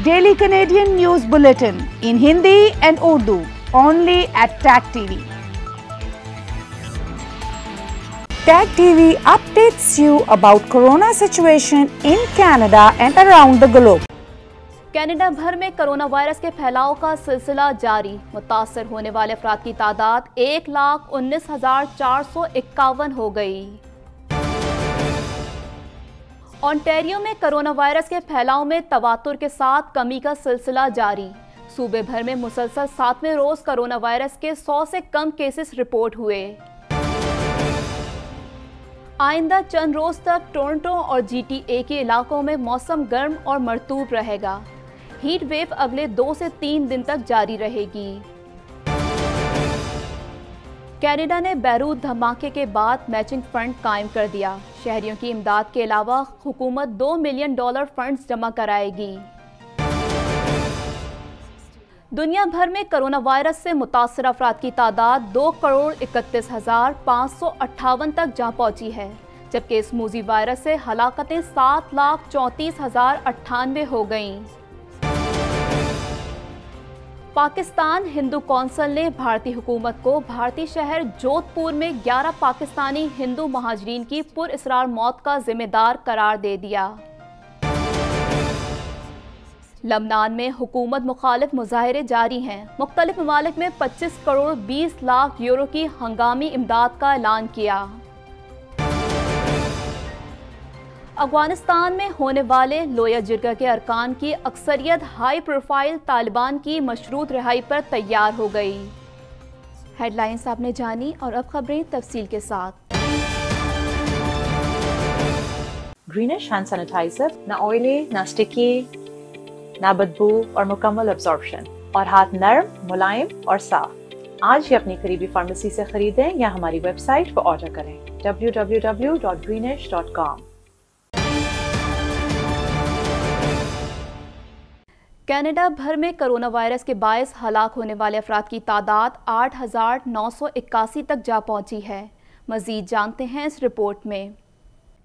daily Canadian news bulletin in Hindi and Urdu only at Tag TV Tag TV updates you about corona situation in Canada and around the globe Canada भर में corona virus के फैलाव का सिलसिला जारी मुतासर होने वाले अफराद की तादाद एक लाख उन्नीस हजार चार सौ इक्यावन हो गई ऑन्टेरियो में कोरोना वायरस के फैलाव में तवातुर के साथ कमी का सिलसिला जारी सूबे भर में मुसलसल सातवें रोज कोरोना वायरस के 100 से कम केसेस रिपोर्ट हुए आइंदा चंद रोज तक टोरंटो और जीटीए के इलाकों में मौसम गर्म और मरतूब रहेगा हीट वेव अगले दो से तीन दिन तक जारी रहेगी कैनेडा ने बैरूत धमाके के बाद मैचिंग फंड कायम कर दिया शहरियों की इमदाद के अलावा हुकूमत दो मिलियन डॉलर फंड्स जमा कराएगी दुनिया भर में कोरोना वायरस से मुतासर अफराद की तादाद दो करोड़ इकतीस हज़ार पाँच सौ अट्ठावन तक जा पहुंची है जबकि इस मूजी वायरस से हलाकतें सात लाख चौंतीस हज़ार अट्ठानवे हो गईं पाकिस्तान हिंदू कौंसिल ने भारतीय हुकूमत को भारतीय शहर जोधपुर में 11 पाकिस्तानी हिंदू महाजरीन की इसरार मौत का जिम्मेदार करार दे दिया लबनान में हुकूमत मुखालिफ मुजाहरे जारी हैं मुख्तलिफ ममालिक में 25 करोड़ 20 लाख यूरो की हंगामी इमदाद का ऐलान किया अफगानिस्तान में होने वाले लोया जिरगा के अरकान की अक्सरियत हाई प्रोफाइल तालिबान की मशरूत रिहाई पर तैयार हो गई हेडलाइंस आपने जानी और अब खबरें तफसील के साथ ग्रीनिश हैंड सैनिटाइजर न ऑयली न स्टिकी ना बदबू और मुकम्मल अब्जॉर्बशन और हाथ नरम मुलायम और साफ आज ही अपनी करीबी फार्मेसी से खरीदें या हमारी वेबसाइट पर ऑर्डर करें www.greenish.com कनाडा भर में कोरोना वायरस के बायस हलाक होने वाले अफराद की तादाद आठ हज़ार नौ सौ इक्यासी तक जा पहुंची है मज़ीद जानते हैं इस रिपोर्ट में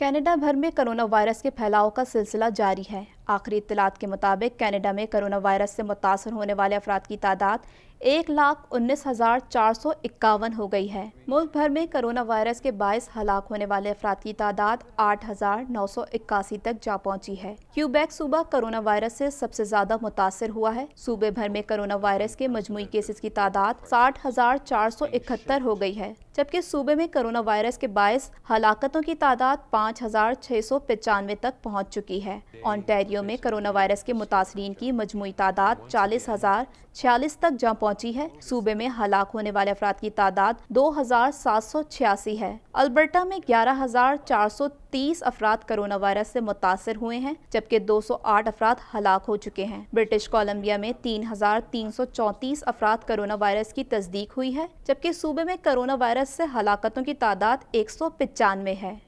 कनाडा भर में कोरोना वायरस के फैलाव का सिलसिला जारी है आखिरी इतलात के मुताबिक कैनेडा में करोना वायरस से मुतासर होने वाले अफराद की तादाद एक लाख उन्नीस हज़ार चार सौ इक्यावन हो गई है मुल्क भर में करोना वायरस के बायस हलाक होने वाले अफराद की तादाद आठ हज़ार नौ सौ इक्यासी तक जा पहुंची है क्यूबैक सूबा करोना वायरस से सबसे ज़्यादा मुतासर हुआ है सूबे भर में करोना वायरस के मजमू केसेस की तादाद साठ हज़ार चार सौ इकहत्तर हो गई है जबकि सूबे में करोना वायरस के बायस हलाकतों की तादाद पाँच हज़ार छः सौ पचानवे तक पहुँच चुकी है ऑनटेरियो जिलों में कोरोना वायरस के मुतासरीन की मजमू तादाद चालीस हजार छियालीस तक जा पहुँची है सूबे में हलाक होने वाले अफराद की तादाद दो हजार सात सौ छियासी है अल्बर्टा में ग्यारह हजार चार सौ तीस अफराद कोरोना वायरस से मुतासर हुए हैं जबकि दो सौ आठ अफराद हलाक हो चुके हैं ब्रिटिश कोलम्बिया में तीन हजार तीन सौ चौंतीस अफराद कोरोना वायरस की तस्दीक हुई है जबकि सूबे में कोरोना वायरस से हलाकतों की तादाद एक सौ पचानवे है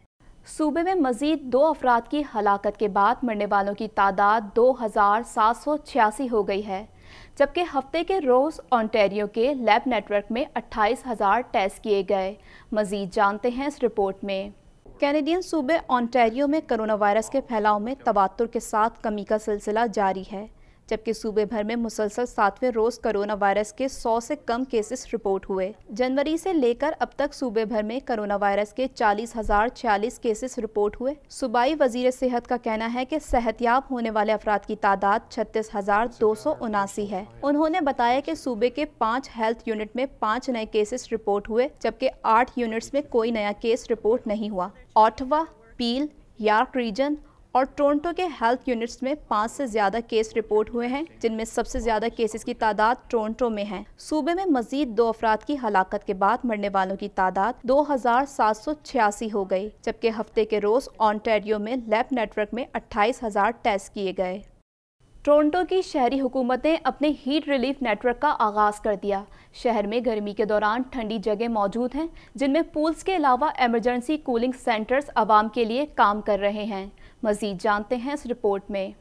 सूबे में मजीद दो अफराद की हलाकत के बाद मरने वालों की तादाद दो हज़ार सात सौ छियासी हो गई है जबकि हफ्ते के रोज़ ऑनटेरियो के लैब नेटवर्क में अट्ठाईस हज़ार टेस्ट किए गए मजीद जानते हैं इस रिपोर्ट में कैनेडियन सूबे ऑनटेरियो में करोना वायरस के फैलाव में तवातुर के साथ कमी का सिलसिला जारी है जबकि सूबे भर में मुसलसल सातवें रोज कोरोना वायरस के 100 से कम केसेस रिपोर्ट हुए जनवरी से लेकर अब तक सूबे भर में कोरोना वायरस के चालीस हजार छियालीस केसेस रिपोर्ट हुए सूबाई वजीर सेहत का कहना है कि सेहतियाब होने वाले अफराद की तादाद छत्तीस हजार दो सौ उनासी है उन्होंने बताया कि सूबे के पाँच हेल्थ यूनिट में पाँच नए केसेस रिपोर्ट हुए जबकि आठ यूनिट्स में कोई नया केस रिपोर्ट नहीं हुआ ऑटवा पील यार्क रीजन और टोरंटो के हेल्थ यूनिट्स में पाँच से ज़्यादा केस रिपोर्ट हुए हैं जिनमें सबसे ज़्यादा केसेस की तादाद टोरंटो में है सूबे में मजीद दो अफराद की हलाकत के बाद मरने वालों की तादाद दो हजार सात सौ छियासी हो गई जबकि हफ्ते के रोज ऑनटेरियो में लैब नेटवर्क में अट्ठाईस हजार टेस्ट किए गए टोरंटो की शहरी हुकूमत ने अपने हीट रिलीफ नेटवर्क का आगाज़ कर दिया शहर में गर्मी के दौरान ठंडी जगह मौजूद हैं जिनमें पूल्स के अलावा एमरजेंसी कूलिंग सेंटर्स आवाम के लिए काम कर रहे हैं मजीद जानते हैं इस रिपोर्ट में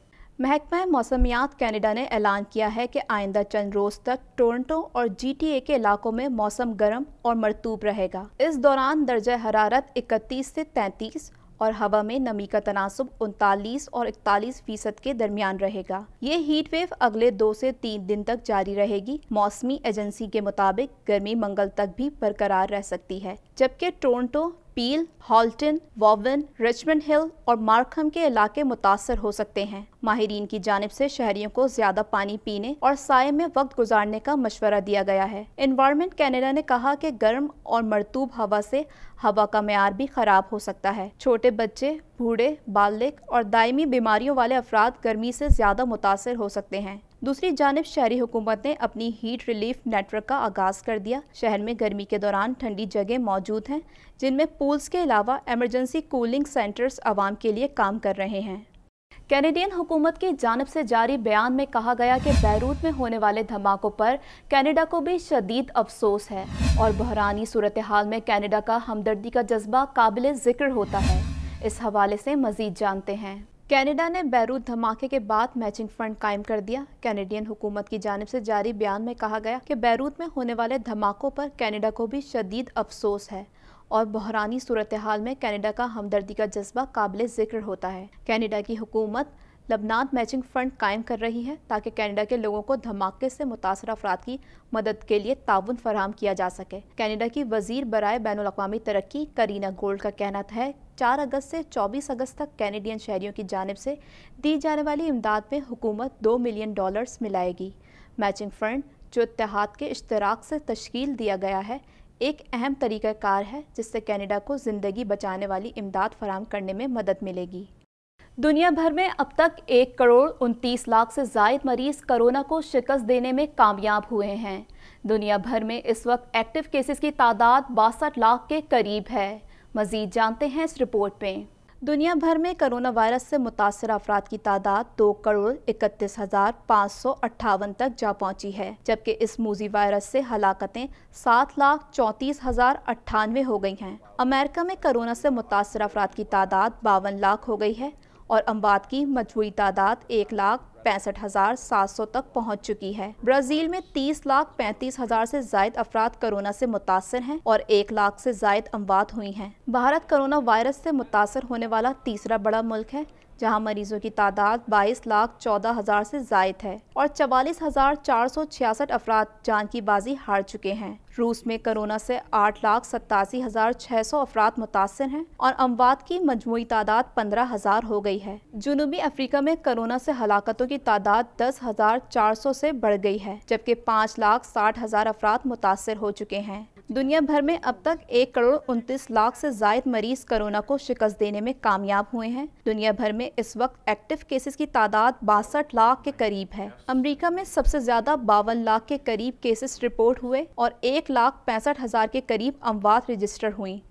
महकमा मौसमियात कैनेडा ने ऐलान किया है कि आइंदा चंद रोज़ तक टोरंटो और जीटीए के इलाकों में मौसम गर्म और मरतूब रहेगा इस दौरान दर्ज हरारत 31 से 33 और हवा में नमी का तनासब उनतालीस और इकतालीस फीसद के दरमियान रहेगा ये हीट वेव अगले दो से तीन दिन तक जारी रहेगी मौसमी एजेंसी के मुताबिक गर्मी मंगल तक भी बरकरार रह सकती है जबकि Toronto Peel Halton Vaughan Richmond Hill और मार्कम के इलाके मुतासर हो सकते हैं माहरीन की जानब से शहरियों को ज्यादा पानी पीने और साय में वक्त गुजारने का मशवरा दिया गया है इन्वायरमेंट कैनेडा ने कहा कि गर्म और मरतूब हवा से हवा का मैार भी खराब हो सकता है छोटे बच्चे बूढ़े बालिक और दायमी बीमारियों वाले अफराद गर्मी से ज्यादा मुतासर हो सकते हैं दूसरी जानब शहरी हुकूमत ने अपनी हीट रिलीफ नेटवर्क का आगाज़ कर दिया शहर में गर्मी के दौरान ठंडी जगह मौजूद हैं जिनमें पूल्स के अलावा एमरजेंसी कूलिंग सेंटर्स आवाम के लिए काम कर रहे हैं कैनेडियन हुकूमत की जानब से जारी बयान में कहा गया कि बैरूत में होने वाले धमाकों पर कैनेडा को भी शदीद अफसोस है और बहरानी सूरत हाल में कैनेडा का हमदर्दी का जज्बा काबिल ज़िक्र होता है इस हवाले से मज़ीद जानते हैं कैनेडा ने बैरूत धमाके के बाद मैचिंग फंड कायम कर दिया कैनेडियन हुकूमत की जानब से जारी बयान में कहा गया कि बैरूत में होने वाले धमाकों पर कैनेडा को भी शदीद अफसोस है और बहरानी सूरत हाल में कैनेडा का हमदर्दी का जज्बा काबिल ज़िक्र होता है कैनेडा की हुकूमत लबनान मैचिंग फंड कायम कर रही है ताकि कनाडा के लोगों को धमाके से मुतासर अफराद की मदद के लिए ताउन फराम किया जा सके कनाडा की वजीर बरए बैन अवी तरक्की करीना गोल्ड का कहना है चार अगस्त से चौबीस अगस्त तक कैनेडियन शहरीों की जानब से दी जाने वाली इमदाद में हुकूमत दो मिलियन डॉलर्स मिलाएगी मैचिंग फ़ंड जो इतिहाद के इश्तराक से तश्कील दिया गया है एक अहम तरीक़ाकार है जिससे कनाडा को ज़िंदगी बचाने वाली इमदाद फराम करने में मदद मिलेगी दुनिया भर में अब तक एक करोड़ उनतीस लाख से जायद मरीज कोरोना को शिकस्त देने में कामयाब हुए हैं दुनिया भर में इस वक्त एक्टिव केसेस की तादाद बासठ लाख के करीब है मजीद जानते हैं इस रिपोर्ट में दुनिया भर में करोना वायरस से मुतासर अफराद की तादाद दो करोड़ इकतीस हजार पाँच सौ अट्ठावन तक जा पहुंची है जबकि इस मूजी वायरस से हलाकतें सात लाख चौंतीस हजार अट्ठानवे हो गई हैं अमेरिका में करोना से मुतासर अफराद की तादाद बावन लाख हो गई है और अम्बात की मजबूरी तादाद एक लाख पैंसठ हज़ार सात सौ तक पहुंच चुकी है ब्राज़ील में तीस लाख पैंतीस हज़ार से जायद अफराद कोरोना से मुतासर हैं और एक लाख से जायद अमवात हुई हैं भारत कोरोना वायरस से मुतासर होने वाला तीसरा बड़ा मुल्क है जहां मरीजों की तादाद बाईस लाख चौदह हज़ार से जायद है और चवालीस हज़ार चार सौ छियासठ अफराद जान की बाजी हार चुके हैं रूस में कोरोना से आठ लाख सत्तासी हज़ार छह सौ अफराद मुतासर हैं और अमवात की मजमू तादाद पंद्रह हज़ार हो गई है जुनूबी अफ्रीका में कोरोना से हलाकतों की तादाद दस हज़ार चार सौ से बढ़ गई है जबकि पाँच लाख साठ हज़ार अफराद मुतासर हो चुके हैं दुनिया भर में अब तक एक करोड़ उनतीस लाख से जायद मरीज कोरोना को शिकस्त देने में कामयाब हुए हैं दुनिया भर में इस वक्त एक्टिव केसेस की तादाद बासठ लाख के करीब है अमेरिका में सबसे ज्यादा बावन लाख के करीब केसेस रिपोर्ट हुए और एक लाख पैंसठ हजार के करीब अमवात रजिस्टर हुई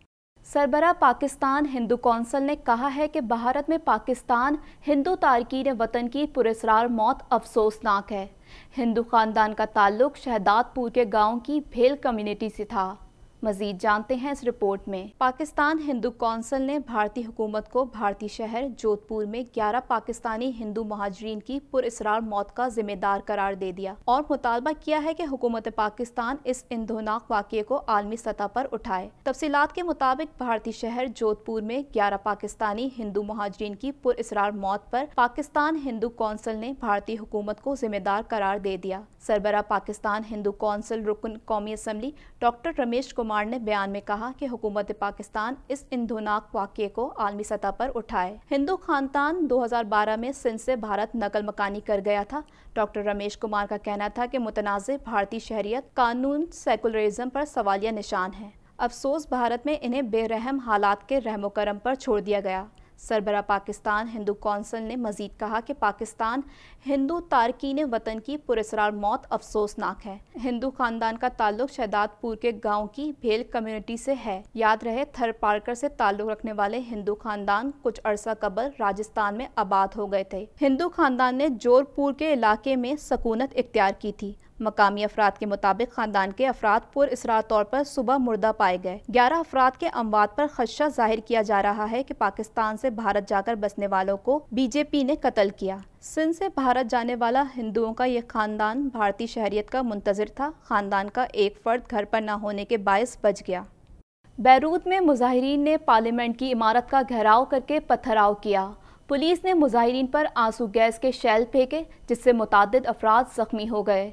सरबरा पाकिस्तान हिंदू कौंसल ने कहा है कि भारत में पाकिस्तान हिंदू तारकिन वतन की पुरस्रार मौत अफसोसनाक है हिंदू खानदान का ताल्लुक शहदादपुर के गांव की भेल कम्युनिटी से था मजीद जानते हैं इस रिपोर्ट में पाकिस्तान हिंदू कौंसिल ने भारतीय हुकूमत को भारतीय शहर जोधपुर में 11 पाकिस्तानी हिंदू महाजरीन की पुरसरार मौत का जिम्मेदार करार दे दिया और मुतालबा किया है कि हुकूमत पाकिस्तान इस इंधोनाक वाक़े को आलमी सतह पर उठाए तफसीत के मुताबिक भारतीय शहर जोधपुर में ग्यारह पाकिस्तानी हिंदू महाजरीन की पुरसरार मौत पर पाकिस्तान हिंदू कौंसिल ने भारतीय हुकूमत को जिम्मेदार करार दे दिया सरबरा पाकिस्तान हिंदू कौंसिल रुकन कौमी असम्बली डॉक्टर रमेश कुमार कुमार ने बयान में कहा कि हुकूमत पाकिस्तान इस इंधोनाक वाक्य को आलमी सतह पर उठाए हिंदू खानदान 2012 में सिंध से भारत नकल मकानी कर गया था डॉक्टर रमेश कुमार का कहना था कि मुतनाज़ भारतीय शहरियत कानून सेकुलरिज्म पर सवालिया निशान है अफसोस भारत में इन्हें बेरहम हालात के रहमो करम पर छोड़ दिया गया सरबरा पाकिस्तान हिंदू कौंसिल ने मजीद कहा कि पाकिस्तान हिंदू तारकिन वतन की पुरसरार मौत अफसोसनाक है हिंदू खानदान का ताल्लुक शहदादपुर के गांव की भेल कम्युनिटी से है याद रहे थर पार्कर से ताल्लुक रखने वाले हिंदू खानदान कुछ अरसा कबल राजस्थान में आबाद हो गए थे हिंदू खानदान ने जोरपुर के इलाके में सकूनत इख्तियार की थी मकामी अफराद के मुताबिक खानदान के अफराद पुर इसरा तौर पर सुबह मुर्दा पाए गए ग्यारह अफराद के अमवात पर खदशा जाहिर किया जा रहा है कि पाकिस्तान से भारत जाकर बसने वालों को बीजेपी ने कत्ल किया सिंध से भारत जाने वाला हिंदुओं का यह खानदान भारतीय शहरीत का मुंतजर था खानदान का एक फर्द घर पर न होने के बायस बच गया बैरूत में मुजाहरीन ने पार्लियामेंट की इमारत का घेराव करके पथराव किया पुलिस ने मुजाहरीन पर आंसू गैस के शैल फेंके जिससे मुतद अफराद ज़ख्मी हो गए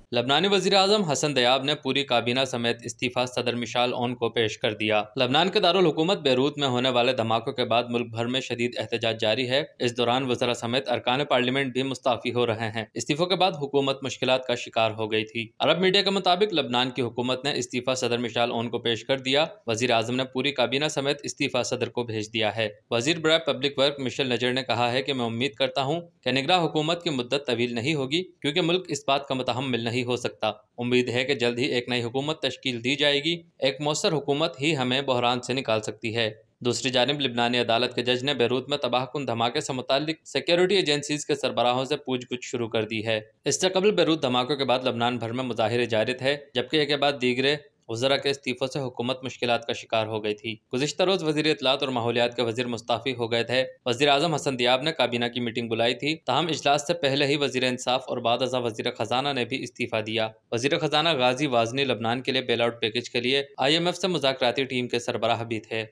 लबनानी वजी अजम हसन दयाब ने पूरी काबीना समेत इस्तीफा सदर मिशाल ओन को पेश कर दिया लबनान के दारकूमत बैरूत में होने वाले धमाकों के बाद मुल्क भर में शदीद एहतजाज जारी है इस दौरान वजरा समेत अरकान पार्लियामेंट भी मुस्ताफी हो रहे हैं इस्तीफों के बाद हुकूमत मुश्किल का शिकार हो गई थी अरब मीडिया के मुताबिक लबनान की हुकूमत ने इस्तीफा सदर मिशाल ओन को पेश कर दिया वजी अजम ने पूरी काबीना समेत इस्तीफा सदर को भेज दिया है वजीर ब्रा पब्लिक वर्क मिशेल नजर ने कहा है की मैं उम्मीद करता हूँ की निगरा हुकूमत की मुद्दत तवील नहीं होगी क्यूँकी मुल्क इस बात का मिल नहीं नहीं हो सकता उम्मीद है कि जल्द ही एक नई हुकूमत तश्कील दी जाएगी एक मौसर हुकूमत ही हमें बहरान से निकाल सकती है दूसरी जानब लिबनानी अदालत के जज ने बैरूत में तबाहकुन धमाके से मुतल सिक्योरिटी एजेंसीज के सरबराहों से गुछ शुरू कर दी है इससे कबल बैरूत धमाकों के बाद लबनान भर में मुजाहरे जारी थे जबकि एक बाद दीगरे वजरा के इस्तीफ़ों से हुकूमत मुश्किल का शिकार हो गई थी गुजशत रोज़ वजी इतलात और माहौलियात के वजी मुस्ताफ़ी हो गए थे वजी अजम हसन दियाब ने काबीना की मीटिंग बुलाई थी तहम इजलास से पहले ही वजी इंसाफ और बाद अजा वजी खजाना ने भी इस्तीफ़ा दिया वजी खजाना गाजी वाजनी लबनान के लिए बेल आउट पैकेज के लिए आई एम एफ से मुजाकती टीम के सरबराह भी थे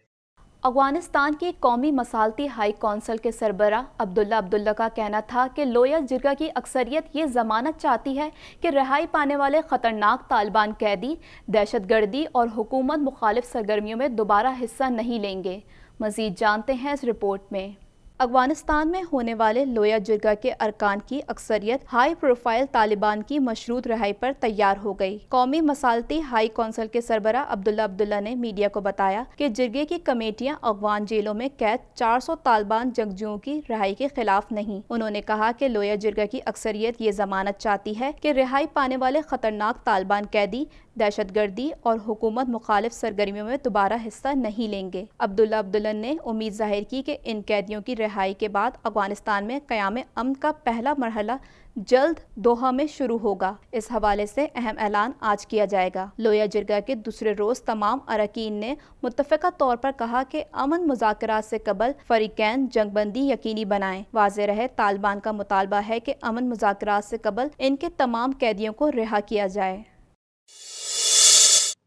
अफगानिस्तान के कौमी मसालती हाई कौंसल के सरबरा अब्दुल्ला अब्दुल्ला का कहना था कि लोया जिरगा की अक्सरियत ये जमानत चाहती है कि रिहाई पाने वाले ख़तरनाक तालिबान कैदी दहशत गर्दी और हुकूमत मुखालिफ सरगर्मियों में दोबारा हिस्सा नहीं लेंगे मज़ीद जानते हैं इस रिपोर्ट में अफगानिस्तान में होने वाले लोया जिरगा के अरकान की अक्सरियत हाई प्रोफाइल तालिबान की मशरूत रहाई पर तैयार हो गई कौमी मसालती हाई कौंसल के सरबरा अब्दुल्ला अब्दुल्ला ने मीडिया को बताया कि जिरगे की कमेटियां अफगान जेलों में कैद 400 तालिबान जंगजुओं की रहाई के खिलाफ नहीं उन्होंने कहा कि लोया जिरगा की अक्सरियत ये जमानत चाहती है की रिहाई पाने वाले खतरनाक तालिबान कैदी दहशतगर्दी और हुकूमत मुखालिफ सरगर्मियों में दोबारा हिस्सा नहीं लेंगे अब्दुल्ला अब्दुल्लन ने उम्मीद जाहिर की कि इन कैदियों की रिहाई के बाद अफगानिस्तान में क्याम अमन का पहला मरहला जल्द दोहा में शुरू होगा इस हवाले से अहम ऐलान आज किया जाएगा लोया जिरगा के दूसरे रोज़ तमाम अरकान ने मुतफ़ा तौर पर कहा कि अमन मुजाकर से कबल फरीकैन जंगबंदी यकीनी बनाएं वाज रहे तालिबान का मुतालबा है कि अमन मुजाकर से कबल इनके तमाम कैदियों को रिहा किया जाए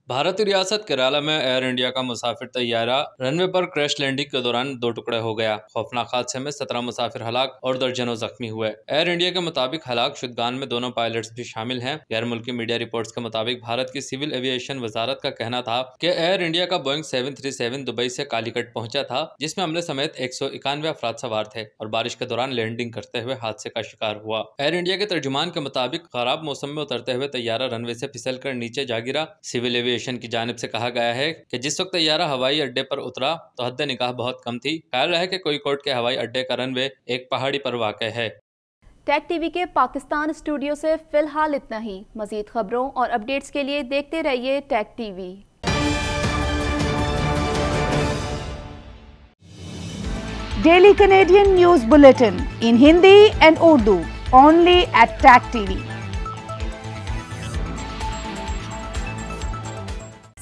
भारतीय रियासत केरला में एयर इंडिया का मुसाफिर तैयारा रनवे पर क्रैश लैंडिंग के दौरान दो टुकड़े हो गया खौफनाक हादसे में सत्रह मुसाफिर हलाक और दर्जनों जख्मी हुए एयर इंडिया के मुताबिक हलाक शुदगान में दोनों पायलट्स भी शामिल हैं गैर मुल्की मीडिया रिपोर्ट्स के मुताबिक भारत की सिविल एविएशन वजारत का कहना था की एयर इंडिया का Boeing seven three seven Dubai ऐसी कालीकट पहुँचा था जिसमे हमले समेत एक सौ इक्यानवे अफराद सवार थे और बारिश के दौरान लैंडिंग करते हुए हादसे का शिकार हुआ एयर इंडिया के तर्जुमान के मुताबिक खराब मौसम में उतरते हुए तैयारा रनवे ऐसी फिसल नीचे जा गिरा सिविल एविएशन एविएशन की जानब से कहा गया है कि जिस वक्त तैयारा हवाई अड्डे पर उतरा तो हद निकाह बहुत कम थी ख्याल रहे कि कोर्ट के हवाई अड्डे का रनवे एक पहाड़ी पर वाक़ है टैक टीवी के पाकिस्तान स्टूडियो से फिलहाल इतना ही मजीद खबरों और अपडेट्स के लिए देखते रहिए Tag TV daily Canadian news bulletin in Hindi and Urdu only at Tag TV